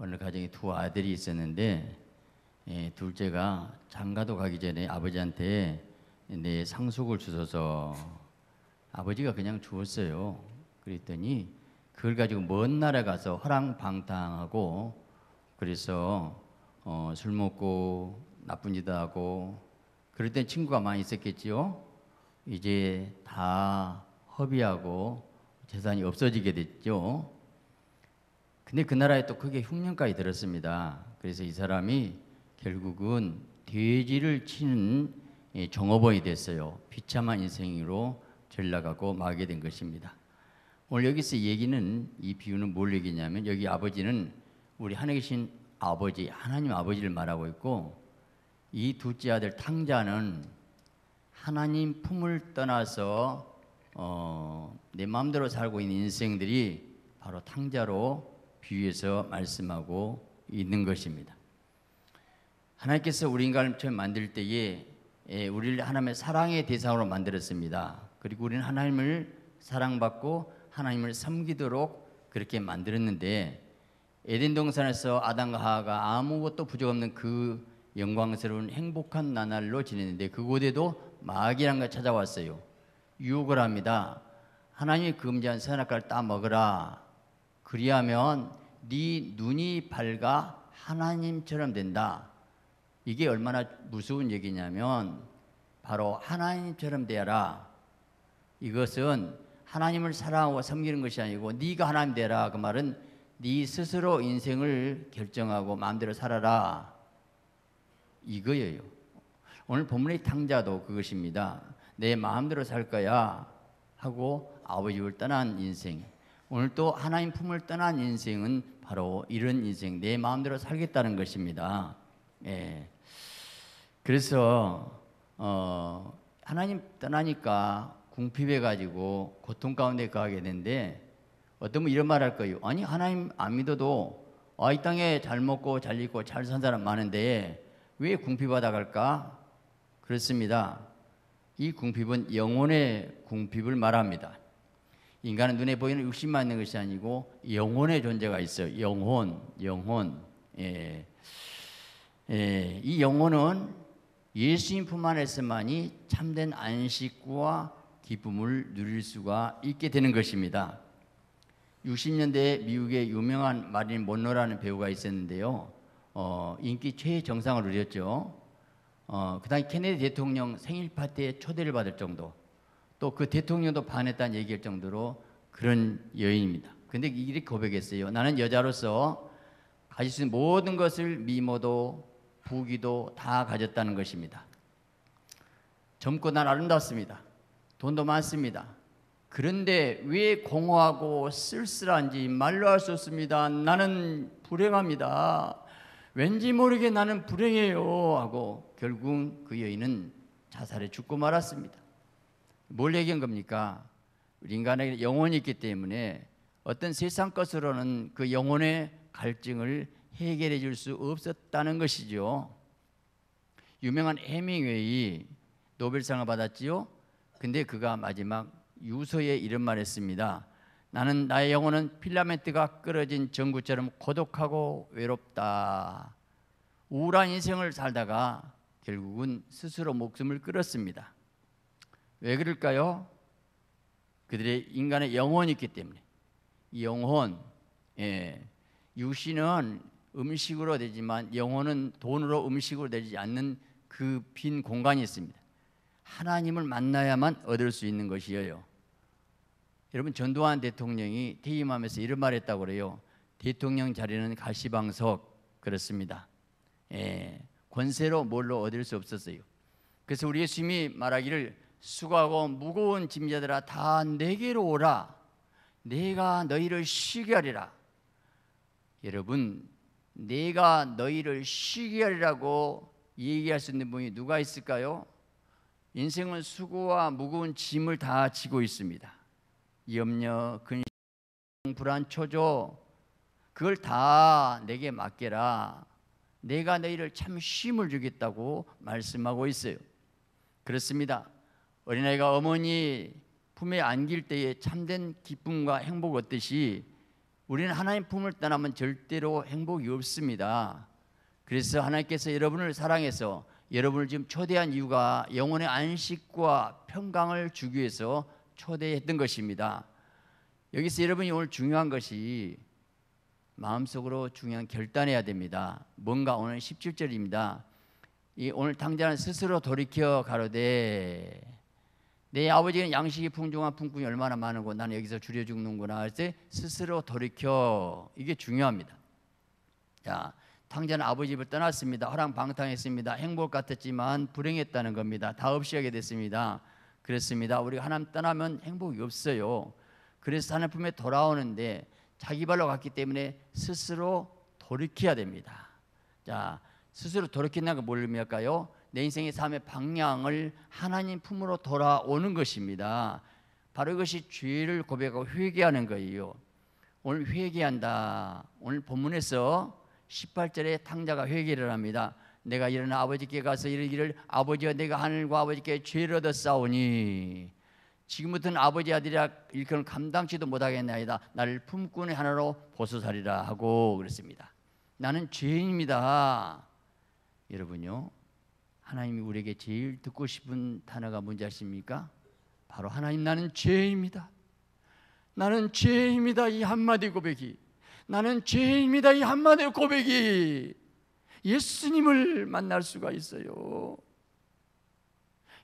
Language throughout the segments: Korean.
어느 가정에 두 아들이 있었는데 예, 둘째가 장가도 가기 전에 아버지한테 내 상속을 주셔서 아버지가 그냥 주었어요. 그랬더니 그걸 가지고 먼 나라 가서 허랑방탕하고 그래서 어, 술 먹고 나쁜 짓도 하고 그럴 땐 친구가 많이 있었겠지요. 이제 다 허비하고 재산이 없어지게 됐죠. 근데 그 나라에 또크게 흉년까지 들었습니다. 그래서 이 사람이 결국은 돼지를 치는 종업원이 예, 됐어요. 비참한 인생으로 전락하고 마게 된 것입니다. 오늘 여기서 얘기는 이 비유는 뭘 얘기냐면 여기 아버지는 우리 하늘에 계신 아버지 하나님 아버지를 말하고 있고 이 둘째 아들 탕자는 하나님 품을 떠나서 어, 내 마음대로 살고 있는 인생들이 바로 탕자로 비유해서 말씀하고 있는 것입니다. 하나님께서 우리 인간을 처음 만들 때에 예, 우리를 하나님의 사랑의 대상으로 만들었습니다. 그리고 우리는 하나님을 사랑받고 하나님을 섬기도록 그렇게 만들었는데 에덴 동산에서 아담과 하와가 아무것도 부족없는 그 영광스러운 행복한 나날로 지냈는데 그곳에도 마귀란 걸 찾아왔어요. 유혹을 합니다. 하나님이 금지한 선악과를 따 먹으라. 그리하면 네 눈이 밝아 하나님처럼 된다. 이게 얼마나 무서운 얘기냐면 바로 하나님처럼 되어라. 이것은 하나님을 사랑하고 섬기는 것이 아니고 네가 하나님 되라 그 말은 네 스스로 인생을 결정하고 마음대로 살아라. 이거예요. 오늘 본문의 탕자도 그것입니다. 내 마음대로 살 거야 하고 아버지를 떠난 인생. 오늘 또 하나님 품을 떠난 인생은 바로 이런 인생, 내 마음대로 살겠다는 것입니다. 예. 그래서 어, 하나님 떠나니까 궁핍해 가지고 고통 가운데 가게 되는데 어떤 분 이런 말 할 거예요. 아니 하나님 안 믿어도 아, 이 땅에 잘 먹고 잘 입고 잘 산 사람 많은데 왜 궁핍하다 갈까? 그렇습니다. 이 궁핍은 영혼의 궁핍을 말합니다. 인간은 눈에 보이는 육신만 있는 것이 아니고 영혼의 존재가 있어요. 영혼, 영혼. 예. 예. 이 영혼은 예수님뿐만 에서만이 참된 안식과 기쁨을 누릴 수가 있게 되는 것입니다. 60년대 미국의 유명한 마린 몬로라는 배우가 있었는데요. 어, 인기 최정상을 누렸죠. 어, 그 당시 케네디 대통령 생일 파티에 초대를 받을 정도. 또그 대통령도 반했다는 얘기할 정도로 그런 여인입니다. 근데 이렇 고백했어요. 나는 여자로서 가질 수 있는 모든 것을 미모도 부귀도 다 가졌다는 것입니다. 젊고 난 아름답습니다. 돈도 많습니다. 그런데 왜 공허하고 쓸쓸한지 말로 할 수 없습니다. 나는 불행합니다. 왠지 모르게 나는 불행해요. 하고 결국 그 여인은 자살해 죽고 말았습니다. 뭘 얘기한 겁니까? 우리 인간에게 영혼이 있기 때문에 어떤 세상 것으로는 그 영혼의 갈증을 해결해 줄 수 없었다는 것이죠. 유명한 해밍웨이 노벨상을 받았지요. 근데 그가 마지막 유서에 이런 말 했습니다. 나는 나의 영혼은 필라멘트가 끊어진 전구처럼 고독하고 외롭다. 우울한 인생을 살다가 결국은 스스로 목숨을 끊었습니다. 왜 그럴까요? 그들의 인간의 영혼이 있기 때문에 영혼 예. 육신은 음식으로 되지만 영혼은 돈으로 음식으로 되지 않는 그 빈 공간이 있습니다. 하나님을 만나야만 얻을 수 있는 것이에요. 여러분 전두환 대통령이 퇴임하면서 이런 말했다고 그래요. 대통령 자리는 가시방석 그렇습니다. 예. 권세로 뭘로 얻을 수 없었어요. 그래서 우리 예수님이 말하기를 수고하고 무거운 짐자들아 다 내게로 오라 내가 너희를 쉬게 하리라 여러분 내가 너희를 쉬게 하리라고 얘기할 수 있는 분이 누가 있을까요? 인생은 수고와 무거운 짐을 다 지고 있습니다 염려, 근심, 불안, 초조 그걸 다 내게 맡겨라 내가 너희를 참 쉼을 주겠다고 말씀하고 있어요 그렇습니다 어린아이가 어머니 품에 안길 때의 참된 기쁨과 행복 얻듯이 우리는 하나님 품을 떠나면 절대로 행복이 없습니다. 그래서 하나님께서 여러분을 사랑해서 여러분을 지금 초대한 이유가 영혼의 안식과 평강을 주기 위해서 초대했던 것입니다. 여기서 여러분이 오늘 중요한 것이 마음속으로 중요한 결단해야 됩니다. 뭔가 오늘 17절입니다. 이 오늘 당장 스스로 돌이켜 가로되 내 아버지는 양식이 풍족한 품꾼이 얼마나 많은고 나는 여기서 줄여 죽는구나 할 때 스스로 돌이켜 이게 중요합니다. 자, 당자 아버지 집 떠났습니다. 허랑방탕했습니다. 행복 같았지만 불행했다는 겁니다. 다 없이 하게 됐습니다. 그렇습니다. 우리가 하나님 떠나면 행복이 없어요. 그래서 하나님 품에 돌아오는데 자기 발로 갔기 때문에 스스로 돌이켜야 됩니다. 자, 스스로 돌이킨다는 건뭘 의미할까요? 내 인생의 삶의 방향을 하나님 품으로 돌아오는 것입니다. 바로 이것이 죄를 고백하고 회개하는 거예요. 오늘 회개한다. 오늘 본문에서 18절에 탕자가 회개를 합니다. 내가 일어나 아버지께 가서 이르기를 아버지여 내가 하늘과 아버지께 죄를 얻었사오니 지금부터는 아버지 아들이라 일컬 감당치도 못하겠나이다. 나를 품꾼의 하나로 보수사리라 하고 그랬습니다. 나는 죄인입니다. 여러분요. 하나님이 우리에게 제일 듣고 싶은 단어가 뭔지 아십니까? 바로 하나님 나는 죄입니다. 나는 죄입니다. 이 한마디 고백이. 나는 죄입니다. 이 한마디 고백이 예수님을 만날 수가 있어요.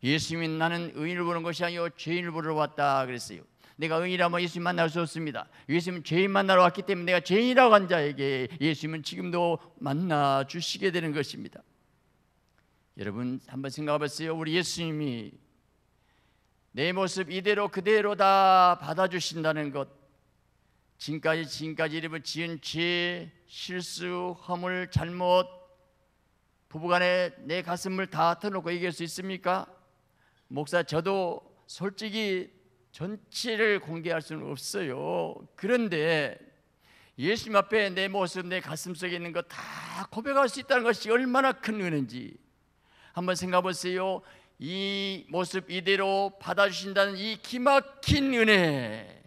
예수님이 나는 의인을 보는 것이 아니요 죄인을 보러 왔다 그랬어요. 내가 의인이라면 예수님 만날 수 없습니다. 예수님은 죄인 만나러 왔기 때문에 내가 죄인이라고 한 자에게 예수님은 지금도 만나 주시게 되는 것입니다. 여러분 한번 생각해 보세요. 우리 예수님이 내 모습 이대로 그대로 다 받아주신다는 것 지금까지 지금까지 이름을 지은 죄, 실수, 허물, 잘못 부부간에 내 가슴을 다 터놓고 얘기할 수 있습니까? 목사 저도 솔직히 전체를 공개할 수는 없어요. 그런데 예수님 앞에 내 모습, 내 가슴 속에 있는 것 다 고백할 수 있다는 것이 얼마나 큰 은혜인지 한번 생각해 보세요. 이 모습 이대로 받아주신다는 이 기막힌 은혜.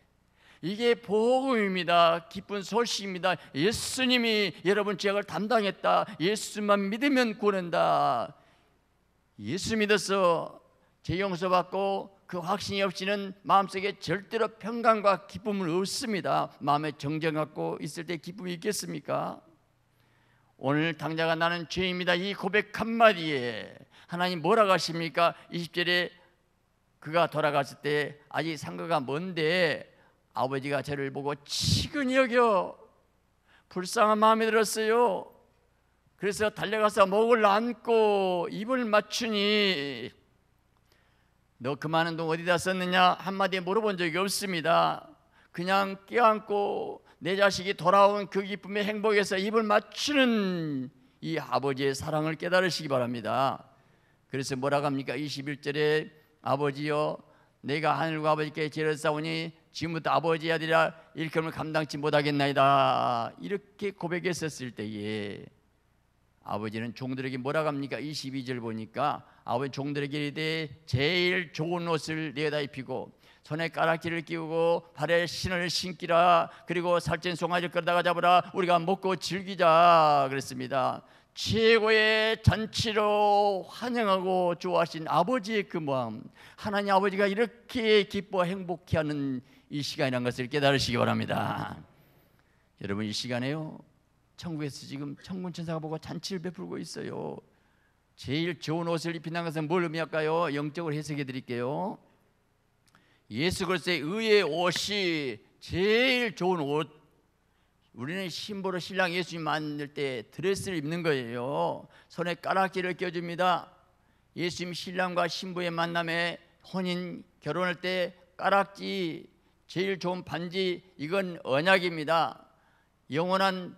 이게 복음입니다. 기쁜 소식입니다. 예수님이 여러분 죄악을 담당했다. 예수만 믿으면 구원다 예수 믿어서 죄 용서받고 그 확신이 없이는 마음속에 절대로 평강과 기쁨은 없습니다. 마음에 정정 갖고 있을 때 기쁨이 있겠습니까? 오늘 당자가 나는 죄입니다. 이 고백 한마디에 하나님 뭐라 하십니까? 20절에 그가 돌아갔을 때 아직 상가가 먼데 아버지가 저를 보고 치근히 여겨 불쌍한 마음이 들었어요. 그래서 달려가서 목을 안고 입을 맞추니 너 그만한 돈 어디다 썼느냐 한마디 물어본 적이 없습니다. 그냥 껴안고 내 자식이 돌아온 그 기쁨의 행복에서 입을 맞추는 이 아버지의 사랑을 깨달으시기 바랍니다. 그래서 뭐라 합니까? 21절에 아버지여 내가 하늘과 아버지께 죄를 싸우니 지금부터 아버지 아들이라 일컬음을 감당치 못하겠나이다. 이렇게 고백했었을 때에 아버지는 종들에게 뭐라 합니까? 22절 보니까 아버지 종들에게 이르되 제일 좋은 옷을 내다 입히고 손에 까락지를 끼우고 발에 신을 신기라 그리고 살찐 송아지를 끌다가 잡으라 우리가 먹고 즐기자 그랬습니다 최고의 잔치로 환영하고 좋아하신 아버지의 그 마음 하나님 아버지가 이렇게 기뻐 행복해하는 이시간이라는 것을 깨달으시기 바랍니다 여러분 이 시간에요 천국에서 지금 천군 천사가 보고 잔치를 베풀고 있어요 제일 좋은 옷을 입힌다는 것은 뭘 의미할까요? 영적으로 해석해 드릴게요 예수 그리스도의 의의 옷이 제일 좋은 옷 우리는 신부로 신랑 예수님 만날때 드레스를 입는 거예요 손에 까락지를 껴줍니다 예수님 신랑과 신부의 만남에 혼인 결혼할 때 까락지 제일 좋은 반지 이건 언약입니다 영원한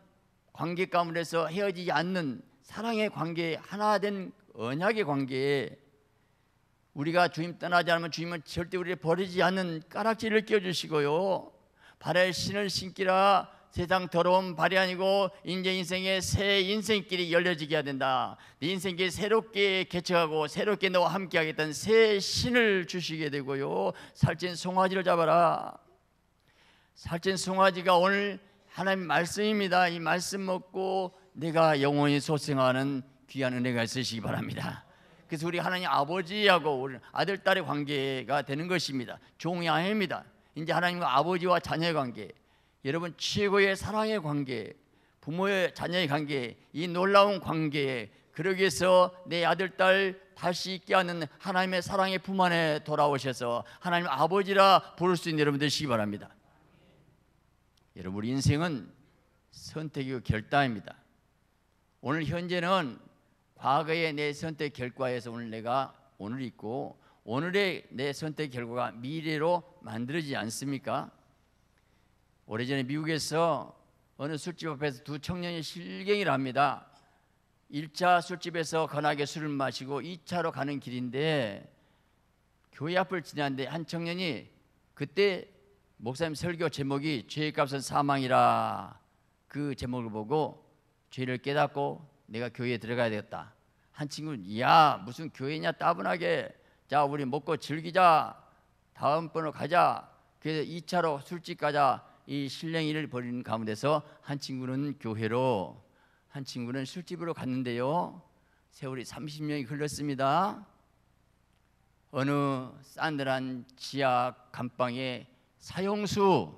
관계 가운데서 헤어지지 않는 사랑의 관계 하나 된 언약의 관계 우리가 주님 떠나지 않으면 주님은 절대 우리를 버리지 않는 까락지를 끼워주시고요. 발에 신을 신기라 세상 더러운 발이 아니고 인제 인생의 새 인생길이 열려지게 해야 된다. 네 인생길 새롭게 개척하고 새롭게 너와 함께 하겠다는 새 신을 주시게 되고요. 살찐 송아지를 잡아라. 살찐 송아지가 오늘 하나님 말씀입니다. 이 말씀 먹고 내가 영원히 소생하는 귀한 은혜가 있으시기 바랍니다. 그래서 우리 하나님 아버지하고 우리 아들 딸의 관계가 되는 것입니다. 종양입니다. 이제 하나님과 아버지와 자녀의 관계, 여러분 최고의 사랑의 관계, 부모의 자녀의 관계, 이 놀라운 관계에 그러기 위해서 내 아들 딸 다시 있게 하는 하나님의 사랑의 품 안에 돌아오셔서 하나님 아버지라 부를 수 있는 여러분 되시기 바랍니다. 여러분 우리 인생은 선택이고 결단입니다. 오늘 현재는 과거의 내 선택 결과에서 오늘 내가 오늘 있고 오늘의 내 선택 결과가 미래로 만들어지지 않습니까? 오래전에 미국에서 어느 술집 앞에서 두 청년이 실경이를 합니다. 1차 술집에서 건하게 술을 마시고 2차로 가는 길인데 교회 앞을 지나는데 한 청년이 그때 목사님 설교 제목이 죄의 값은 사망이라 그 제목을 보고 죄를 깨닫고 내가 교회에 들어가야 되겠다. 한 친구는 야 무슨 교회냐 따분하게 자 우리 먹고 즐기자 다음번으로 가자 그래서 2차로 술집 가자 이 실랭이를 벌이는 가운데서 한 친구는 교회로 한 친구는 술집으로 갔는데요 세월이 30년이 흘렀습니다 어느 싸늘한 지하 감방에 사형수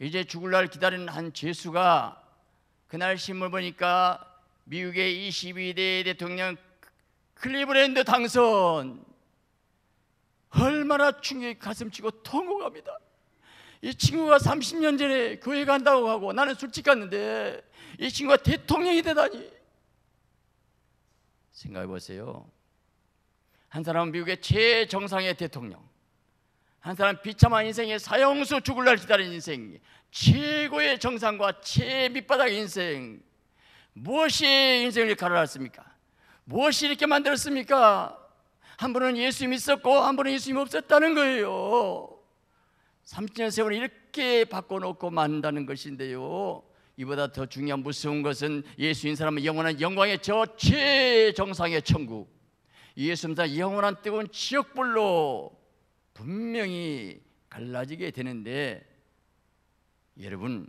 이제 죽을 날 기다리는 한 죄수가 그날 신문 보니까 미국의 22대 대통령 클리브랜드 당선 얼마나 충격이 가슴치고 통곡합니다. 이 친구가 30년 전에 교회 간다고 하고 나는 술집 갔는데 이 친구가 대통령이 되다니 생각해 보세요. 한 사람은 미국의 최정상의 대통령, 한 사람은 비참한 인생의 사형수 죽을 날 기다리는 인생, 최고의 정상과 최밑바닥 인생 무엇이 인생을 가라앉습니까? 무엇이 이렇게 만들었습니까? 한 분은 예수님 있었고 한 분은 예수님 없었다는 거예요 30년 세월을 이렇게 바꿔놓고 만다는 것인데요 이보다 더 중요한 무서운 것은 예수인 사람은 영원한 영광의 저 최정상의 천국 예수님사 영원한 뜨거운 지역불로 분명히 갈라지게 되는데 여러분,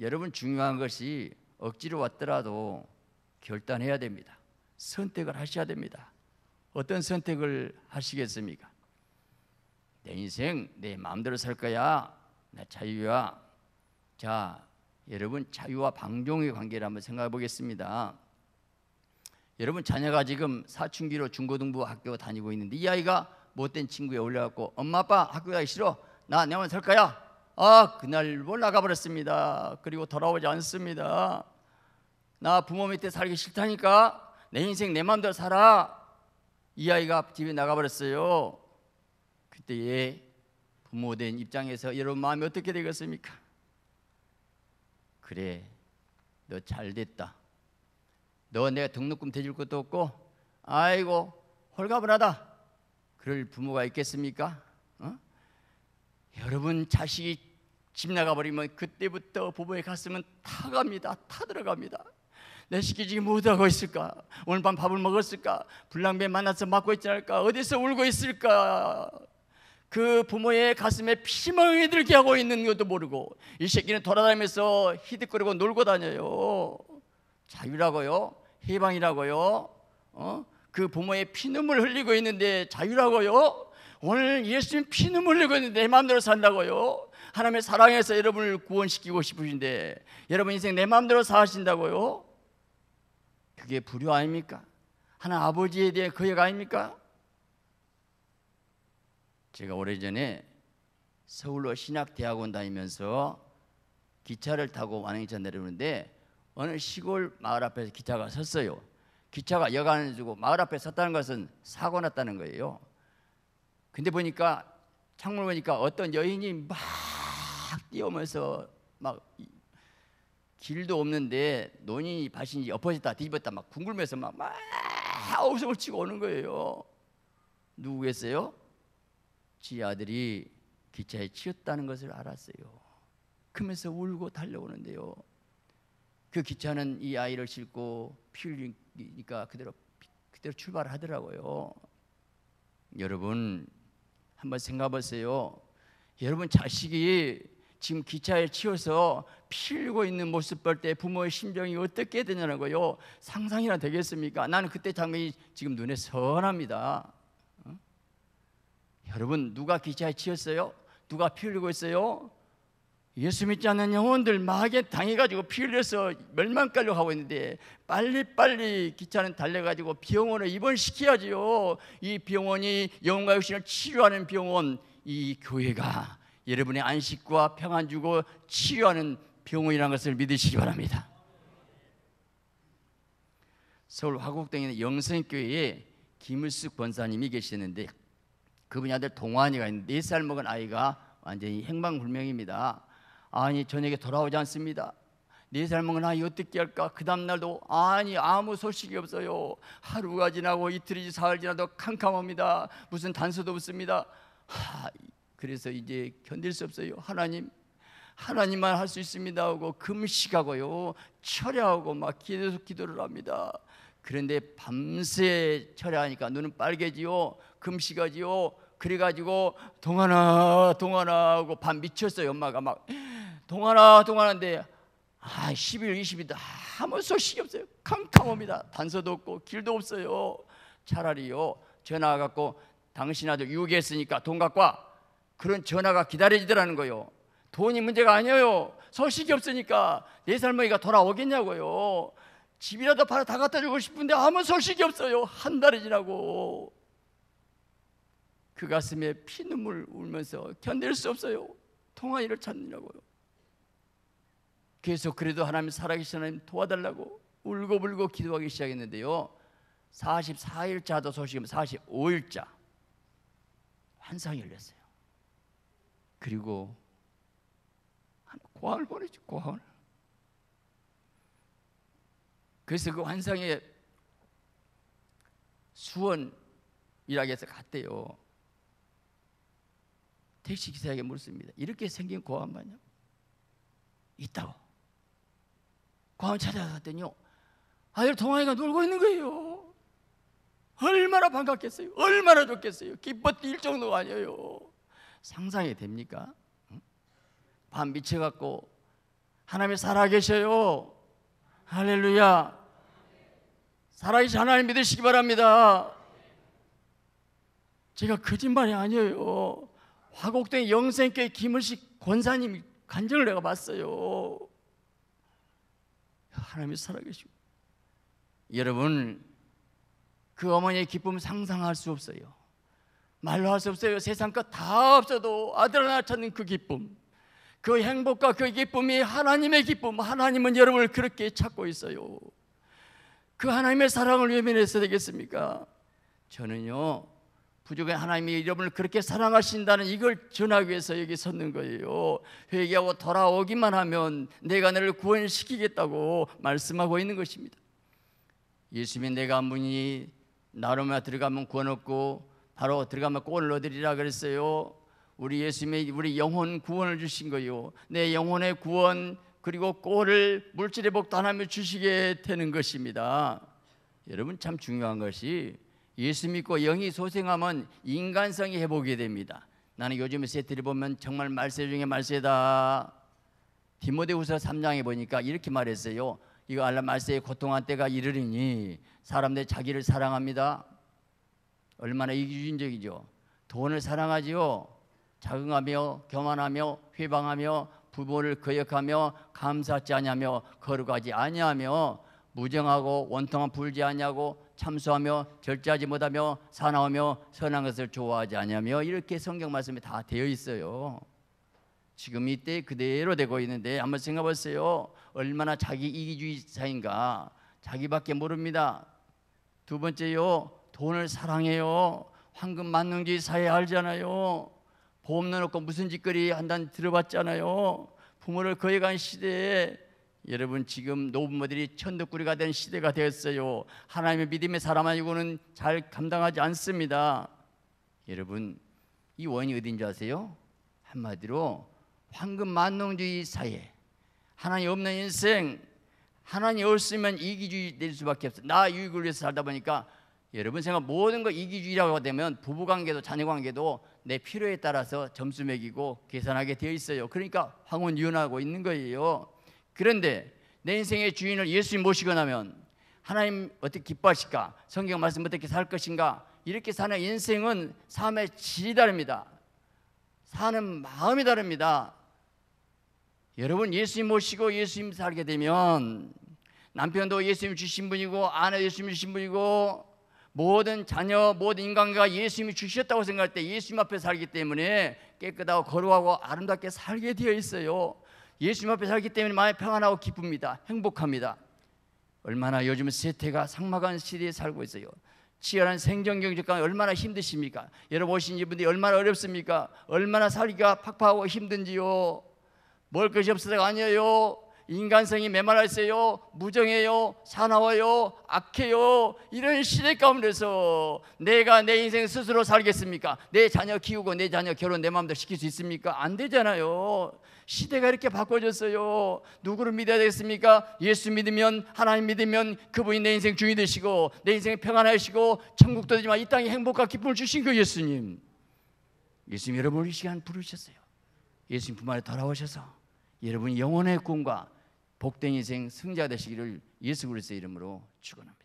여러분 중요한 것이 억지로 왔더라도 결단해야 됩니다. 선택을 하셔야 됩니다. 어떤 선택을 하시겠습니까? 내 인생 내 마음대로 살 거야. 나 자유야. 자, 여러분 자유와 방종의 관계를 한번 생각해 보겠습니다. 여러분 자녀가 지금 사춘기로 중고등부 학교 다니고 있는데 이 아이가 못된 친구에 올려갖고 엄마 아빠 학교 가기 싫어. 나 내만 살 거야. 아 그날 올나가 버렸습니다. 그리고 돌아오지 않습니다. 나 부모 밑에 살기 싫다니까 내 인생 내 마음대로 살아. 이 아이가 집에 나가 버렸어요. 그때에 부모 된 입장에서 여러분 마음이 어떻게 되겠습니까? 그래, 너 잘됐다. 너 내가 등록금 대줄 것도 없고, 아이고 홀가분하다. 그럴 부모가 있겠습니까? 어? 여러분 자식이 집나가 버리면 그때부터 부부의 가슴은 타갑니다. 타들어갑니다. 내 시키지 못하고 있을까? 오늘 밤 밥을 먹었을까? 불량배 만나서 맞고 있지 않을까? 어디서 울고 있을까? 그 부모의 가슴에 피멍이 들게 하고 있는 것도 모르고 이 새끼는 돌아다니면서 히득거리고 놀고 다녀요. 자유라고요? 해방이라고요? 어? 그 부모의 피눈물 흘리고 있는데 자유라고요? 오늘 예수님 피눈물 흘리고 있는데 내 마음대로 산다고요? 하나님의 사랑에서 여러분을 구원시키고 싶으신데 여러분 인생 내 마음대로 사하신다고요? 그게 불효 아닙니까? 하나 아버지에 대해 거역 아닙니까? 제가 오래전에 서울로 신학대학원 다니면서 기차를 타고 완행차 내려오는데 어느 시골 마을 앞에서 기차가 섰어요. 기차가 여간을 주고 마을 앞에 섰다는 것은 사고 났다는 거예요. 근데 보니까 창문 보니까 어떤 여인이 막막 뛰어오면서 막 길도 없는데 논이 발신이 엎어졌다 뒤집었다 막궁금해서 막, 막웃우성을 치고 오는 거예요. 누구겠어요? 지 아들이 기차에 치였다는 것을 알았어요. 그러면서 울고 달려오는데요. 그 기차는 이 아이를 싣고 피 흘리니까 그대로 그대로 출발하더라고요. 여러분 한번 생각해 보세요. 여러분 자식이 지금 기차에 치여서 피 필고 있는 모습 볼 때 부모의 심정이 어떻게 되냐고요 상상이나 되겠습니까? 나는 그때 장면이 지금 눈에 선합니다 어? 여러분 누가 기차에 치였어요? 누가 피 흘리고 있어요? 예수 믿지 않는 영혼들 마에 당해가지고 피 흘려서 멸망가려 하고 있는데 빨리빨리 기차는 달려가지고 병원에 입원시켜야지요 이 병원이 영혼과 육신을 치료하는 병원 이 교회가 여러분의 안식과 평안 주고 치유하는 병원이라는 것을 믿으시기 바랍니다. 서울 화곡동에 있는 영성교회에 김을숙 권사님이 계시는데 그분이 아들 동환이가 있는데 4살 먹은 아이가 완전히 행방불명입니다. 아니 저녁에 돌아오지 않습니다. 네 살 먹은 아이 어떻게 할까? 그 다음 날도 아니 아무 소식이 없어요. 하루가 지나고 이틀이지 사흘 지나도 캄캄합니다. 무슨 단서도 없습니다. 하, 그래서 이제 견딜 수 없어요. 하나님, 하나님만 할 수 있습니다 하고 금식하고요, 철야하고 막 계속 기도를 합니다. 그런데 밤새 철야하니까 눈은 빨개지요, 금식하지요. 그래가지고 동하나 동하나 하고 밤 미쳤어요. 엄마가 막 동하나 동하나인데 아 10일 20일도 아무 소식이 없어요. 캄캄합니다. 단서도 없고 길도 없어요. 차라리요 전화 와 갖고 당신 아들 유기했으니까 돈 갖고 와. 그런 전화가 기다려지더라는 거요. 돈이 문제가 아니에요. 소식이 없으니까 내 살머니가 돌아오겠냐고요. 집이라도 팔아 다 갖다 주고 싶은데 아무 소식이 없어요. 한 달이 지나고 그 가슴에 피눈물 울면서 견딜 수 없어요. 통화인을 찾느라고요. 계속 그래도 하나님 살아계신 하나님 도와달라고 울고불고 기도하기 시작했는데요. 44일자도 소식이 45일자 환상이 열렸어요. 그리고 고아를 보내죠. 고아를. 그래서 그 환상에 수원 이락에서 라 갔대요. 택시 기사에게 물었습니다. 이렇게 생긴 고아만 맞냐? 있다고. 고아원 찾아갔더니요. 아들 동아이가 놀고 있는 거예요. 얼마나 반갑겠어요. 얼마나 좋겠어요. 기뻤 뛸 정도가 아니에요. 상상이 됩니까? 밤 미쳐갖고 하나님이 살아계셔요. 할렐루야. 살아계신 하나님 믿으시기 바랍니다. 제가 거짓말이 아니에요. 화곡동 영생교회 김은식 권사님 간증을 내가 봤어요. 하나님이 살아계시고 여러분 그 어머니의 기쁨 상상할 수 없어요. 말로 할 수 없어요. 세상 것 다 없어도 아들 하나 찾는 그 기쁨. 그 행복과 그 기쁨이 하나님의 기쁨. 하나님은 여러분을 그렇게 찾고 있어요. 그 하나님의 사랑을 외면해서 되겠습니까? 저는요. 부족한 하나님이 여러분을 그렇게 사랑하신다는 이걸 전하기 위해서 여기 섰는 거예요. 회개하고 돌아오기만 하면 내가 너를 구원시키겠다고 말씀하고 있는 것입니다. 예수님이 내가 문이 나로마 들어가면 구원 없고 바로 들어가면 꼴을 얻으리라 그랬어요. 우리 예수님이 우리 영혼 구원을 주신 거요. 내 영혼의 구원 그리고 꼴을 물질의 복도 하나님 주시게 되는 것입니다. 여러분 참 중요한 것이 예수 믿고 영이 소생하면 인간성이 회복이 됩니다. 나는 요즘 세트를 보면 정말 말세 중에 말세다. 디모데후서 3장에 보니까 이렇게 말했어요. 이거 알라 말세의 고통한 때가 이르리니 사람들 자기를 사랑합니다. 얼마나 이기적이죠. 주의 돈을 사랑하지요. 자긍하며 교만하며 회방하며 부모를 거역하며 감사하지않하며 거룩하지 않니며 무정하고 원통한 불지 않니하고 참수하며 절제하지 못하며 사나우며 선한 것을 좋아하지 않니며 이렇게 성경 말씀이 다 되어 있어요. 지금 이때 그대로 되고 있는데 한번 생각해보세요. 얼마나 자기 이기주의자인가 자기밖에 모릅니다. 두 번째요 돈을 사랑해요. 황금 만능기 사회 알잖아요. 보험 내놓고 무슨 짓거리 한단 들어봤잖아요. 부모를 거역한 시대에 여러분 지금 노부모들이 천덕구리가된 시대가 되었어요. 하나님의 믿음의 사람 아니고는 잘 감당하지 않습니다. 여러분 이 원인이 어딘지 아세요? 한마디로 황금 만능주의 사회 하나님 없는 인생 하나님 없으면 이기주의 될 수밖에 없어요. 나 유익을 위해서 살다 보니까 여러분 생각 모든 거 이기주의라고 되면 부부관계도 자녀관계도 내 필요에 따라서 점수 매기고 계산하게 되어 있어요. 그러니까 황혼이혼하고 있는 거예요. 그런데 내 인생의 주인을 예수님 모시고 나면 하나님 어떻게 기뻐하실까? 성경 말씀 어떻게 살 것인가? 이렇게 사는 인생은 삶의 질이 다릅니다. 사는 마음이 다릅니다. 여러분 예수님 모시고 예수님 살게 되면 남편도 예수님 주신 분이고 아내 예수님 주신 분이고 모든 자녀, 모든 인간과 예수님이 주셨다고 생각할 때 예수님 앞에 살기 때문에 깨끗하고 거룩하고 아름답게 살게 되어 있어요. 예수님 앞에 살기 때문에 마음이 평안하고 기쁩니다. 행복합니다. 얼마나 요즘 세태가 상막한 시대에 살고 있어요. 치열한 생존 경제가 얼마나 힘드십니까? 여러분 오신 이분들이 얼마나 어렵습니까? 얼마나 살기가 팍팍하고 힘든지요. 먹을 것이 없어서가 아니에요. 인간성이 메말라 있어요. 무정해요. 사나워요. 악해요. 이런 시대 가운데서 내가 내 인생 스스로 살겠습니까? 내 자녀 키우고 내 자녀 결혼 내 마음대로 시킬 수 있습니까? 안 되잖아요. 시대가 이렇게 바꿔졌어요. 누구를 믿어야 되겠습니까? 예수 믿으면 하나님 믿으면 그분이 내 인생 주인 되시고 내 인생 평안하시고 천국도 되지만 이 땅에 행복과 기쁨을 주신 그 예수님. 예수님 여러분을 이 시간 부르셨어요. 예수님 부 그 안에 돌아오셔서 여러분 영혼의 꿈과 복된 인생 승자 되시기를 예수 그리스도의 이름으로 축원합니다.